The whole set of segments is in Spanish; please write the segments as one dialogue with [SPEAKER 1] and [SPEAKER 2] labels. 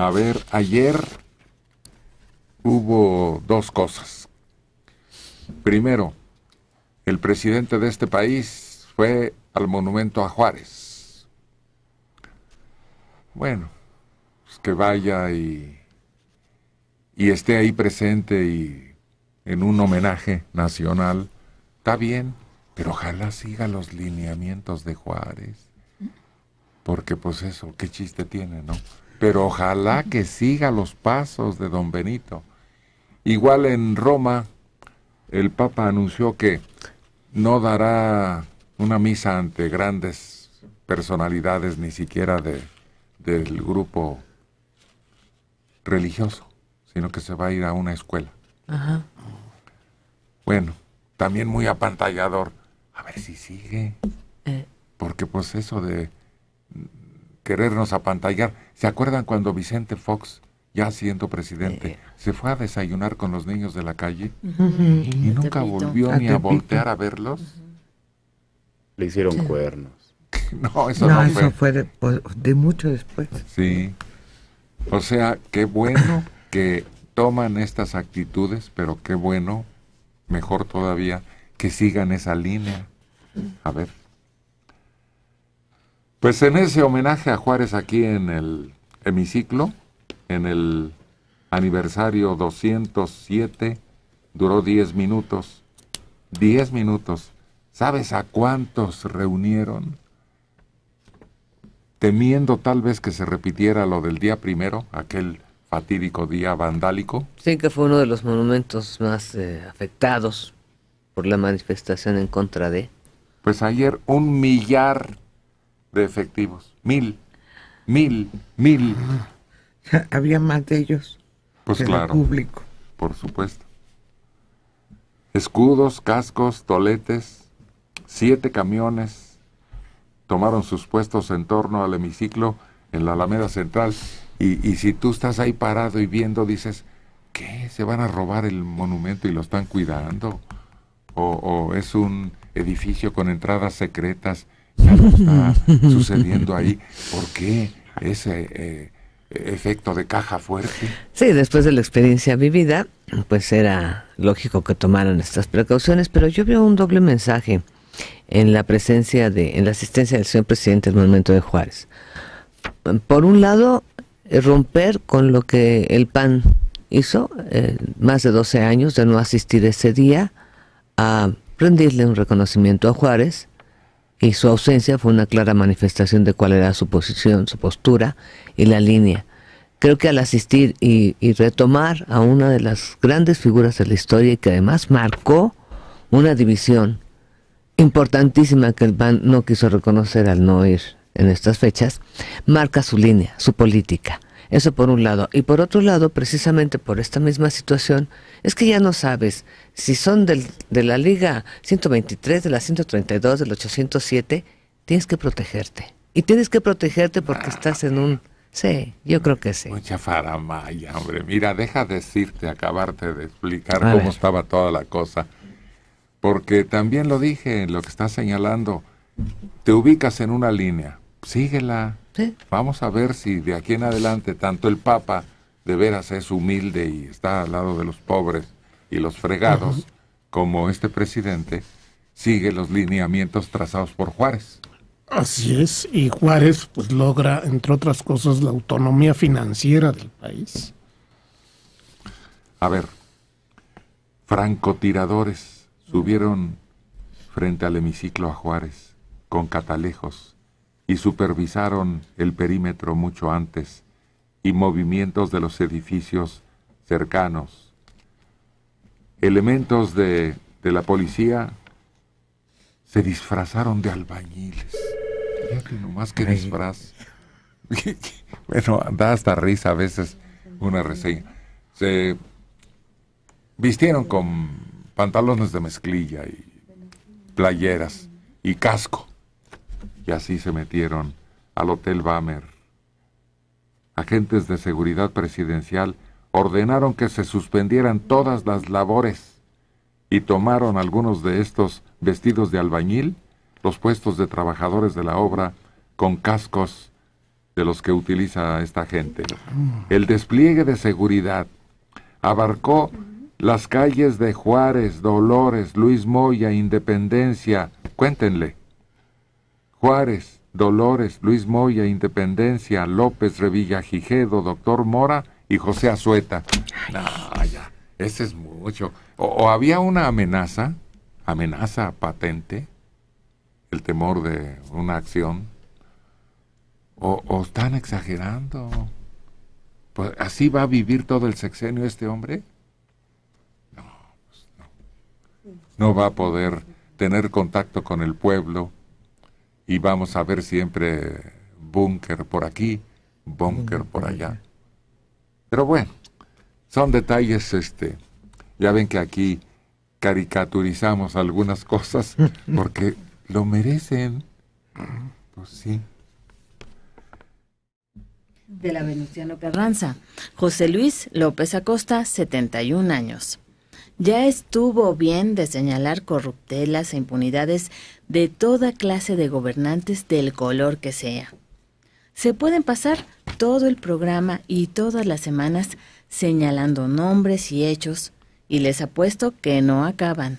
[SPEAKER 1] A ver, ayer hubo dos cosas. Primero, el presidente de este país fue al monumento a Juárez. Bueno, pues que vaya y, y esté ahí presente y en un homenaje nacional, está bien, pero ojalá siga los lineamientos de Juárez. Porque pues eso, qué chiste tiene, ¿no? pero ojalá que siga los pasos de don Benito. Igual en Roma, el Papa anunció que no dará una misa ante grandes personalidades, ni siquiera de, del grupo religioso, sino que se va a ir a una escuela. Bueno, también muy apantallador. A ver si sigue. Eh. Porque pues eso de querernos apantallar. ¿Se acuerdan cuando Vicente Fox, ya siendo presidente, eh, eh. se fue a desayunar con los niños de la calle y nunca volvió ni a voltear a verlos? Le hicieron cuernos. No, eso no,
[SPEAKER 2] fue. Pues, de, mucho después.
[SPEAKER 1] Sí. O sea, qué bueno que toman estas actitudes, pero qué bueno, mejor todavía, que sigan esa línea. A ver. Pues en ese homenaje a Juárez aquí en el hemiciclo, en el aniversario 207, duró 10 minutos. 10 minutos. ¿Sabes a cuántos reunieron? Temiendo tal vez que se repitiera lo del día primero, aquel fatídico día vandálico.
[SPEAKER 2] Sí, que fue uno de los monumentos más eh, afectados por la manifestación en contra de. Pues ayer un millar de efectivos. Mil, mil, mil. Había más de ellos. Pues El público.
[SPEAKER 1] Por supuesto. Escudos, cascos, toletes, siete camiones tomaron sus puestos en torno al hemiciclo en la Alameda Central. Y, y si tú estás ahí parado y viendo, dices, ¿qué? ¿Se van a robar el monumento y lo están cuidando? o es un edificio con entradas secretas? está sucediendo ahí. ¿Por qué ese eh, efecto de caja fuerte?
[SPEAKER 2] Sí, después de la experiencia vivida, pues era lógico que tomaran estas precauciones, pero yo veo un doble mensaje en la presencia de, en la asistencia del señor presidente del el de Juárez. Por un lado, eh, romper con lo que el PAN hizo eh, más de 12 años de no asistir ese día a rendirle un reconocimiento a Juárez y su ausencia fue una clara manifestación de cuál era su posición, su postura y la línea. Creo que al asistir y, retomar a una de las grandes figuras de la historia y que además marcó una división importantísima que el ban no quiso reconocer al no ir en estas fechas, marca su línea, su política. Eso por un lado. Y por otro lado, precisamente por esta misma situación, es que ya no sabes si son del, de la Liga 123, de la 132, del 807, tienes que protegerte. Y tienes que protegerte porque ah. estás en un... Sí, yo creo que sí. Mucha faramaya, hombre.
[SPEAKER 1] Mira, deja decirte, acabarte de explicar cómo estaba toda la cosa. Porque también lo dije, lo que estás señalando, te ubicas en una línea, síguela, Vamos a ver si de aquí en adelante tanto el Papa de veras es humilde y está al lado de los pobres y los fregados, como este presidente sigue los lineamientos trazados por Juárez. Así es, y Juárez pues logra, entre otras cosas, la autonomía financiera del país. A ver, francotiradores subieron frente al hemiciclo a Juárez con catalejos y supervisaron el perímetro mucho antes y movimientos de los edificios cercanos. Elementos de, la policía se disfrazaron de albañiles. No más que disfraz. bueno, da hasta risa a veces una reseña. Se vistieron con pantalones de mezclilla y playeras y casco y así se metieron al Hotel Bamer. Agentes de seguridad presidencial ordenaron que se suspendieran todas las labores y tomaron algunos de estos vestidos de albañil los puestos de trabajadores de la obra con cascos de los que utiliza esta gente. El despliegue de seguridad abarcó las calles de Juárez, Dolores, Luis Moya, Independencia, cuéntenle, Juárez, Dolores, Luis Moya, Independencia, López, Revilla, Gijedo, Doctor Mora y José Azueta. ese es mucho. O, había una amenaza, amenaza patente, el temor de una acción, o, o están exagerando. Pues, ¿Así va a vivir todo el sexenio este hombre? No, pues no. No va a poder tener contacto con el pueblo y vamos a ver siempre búnker por aquí, búnker por allá. Pero bueno, son detalles, este, ya ven que aquí caricaturizamos algunas cosas porque lo
[SPEAKER 2] merecen. Pues sí. De la Venustiano Carranza, José Luis López Acosta, 71 años. Ya estuvo bien de señalar corruptelas e impunidades de toda clase de gobernantes del color que sea. Se pueden pasar todo el programa y todas las semanas señalando nombres y hechos, y les apuesto que no acaban.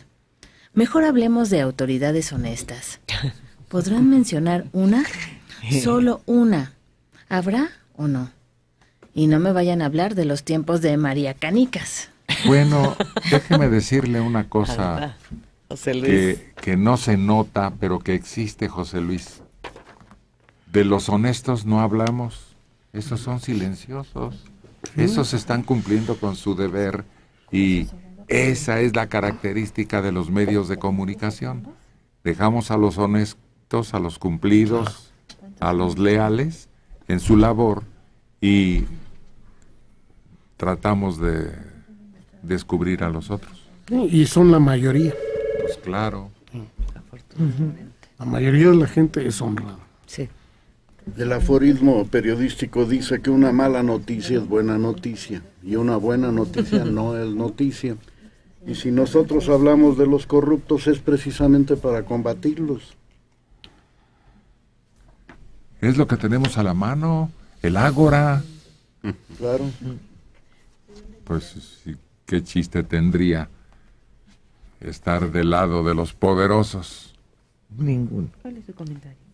[SPEAKER 2] Mejor hablemos de autoridades honestas. ¿Podrán mencionar una? Solo una. ¿Habrá o no? Y no me vayan a hablar de los tiempos de María Canicas. Bueno,
[SPEAKER 1] déjeme decirle una cosa Que, que no se nota, pero que existe, José Luis. De los honestos no hablamos, esos son silenciosos, esos están cumpliendo con su deber y esa es la característica de los medios de comunicación. Dejamos a los honestos, a los cumplidos, a los leales en su labor y tratamos de descubrir a los otros. Y son la mayoría. Pues claro. Afortunadamente. La mayoría de la gente es honrada. Sí.
[SPEAKER 2] El aforismo periodístico dice
[SPEAKER 1] que una mala noticia es buena noticia y una buena noticia no es noticia. Y si nosotros hablamos de los corruptos es precisamente para combatirlos. Es lo que tenemos a la mano, el ágora. Claro. Pues sí ¿Qué chiste tendría estar del lado de los poderosos?
[SPEAKER 2] Ningún. ¿Cuál es su comentario?